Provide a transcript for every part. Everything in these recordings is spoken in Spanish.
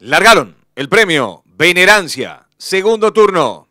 Largaron el premio Venerancia, segundo turno.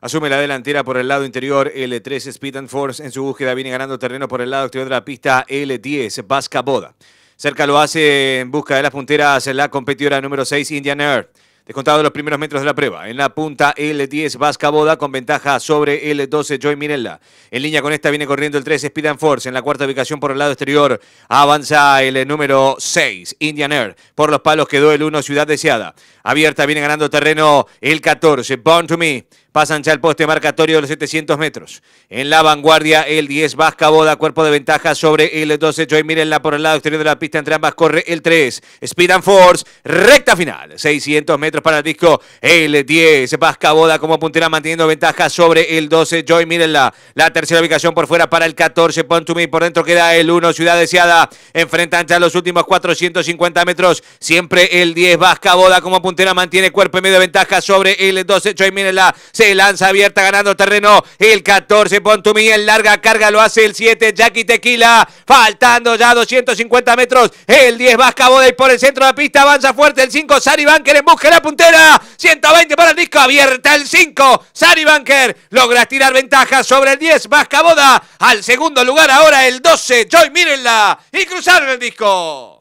Asume la delantera por el lado interior L3 Speed and Force. En su búsqueda viene ganando terreno por el lado exterior de la pista L10 Vasca Boda. Cerca lo hace en busca de las punteras la competidora número 6 Indian Earth. Descontado los primeros metros de la prueba. En la punta el 10 Vasca Boda con ventaja sobre el 12 Joy Mirella. En línea con esta viene corriendo el 3 Speed and Force. En la cuarta ubicación por el lado exterior avanza el número 6 Indian Air. Por los palos quedó el 1 Ciudad Deseada. Abierta viene ganando terreno el 14 Born to Me. Pasan ya el poste marcatorio de los 700 metros. En la vanguardia, el 10 Vasca Boda, cuerpo de ventaja sobre el 12 Joy Mirenla por el lado exterior de la pista. Entre ambas corre el 3 Speed and Force, recta final. 600 metros para el disco. El 10 Vasca Boda como puntera manteniendo ventaja sobre el 12 Joy Mirenla. La tercera ubicación por fuera para el 14 Pontumi. Por dentro queda el 1 Ciudad Deseada. Enfrentan ya los últimos 450 metros. Siempre el 10 Vasca Boda como puntera mantiene cuerpo y medio de ventaja sobre el 12 Joy Mirenla. Se lanza abierta ganando terreno. El 14 Pontumí en larga carga lo hace el 7 Jackie Tequila. Faltando ya 250 metros. El 10 Vasca Y por el centro de la pista. Avanza fuerte el 5 Sari Banker en busca de la puntera. 120 para el disco. Abierta el 5. Sari Banker logra tirar ventaja sobre el 10 Vasca Boda. Al segundo lugar ahora el 12 Joy Mírenla. Y cruzaron el disco.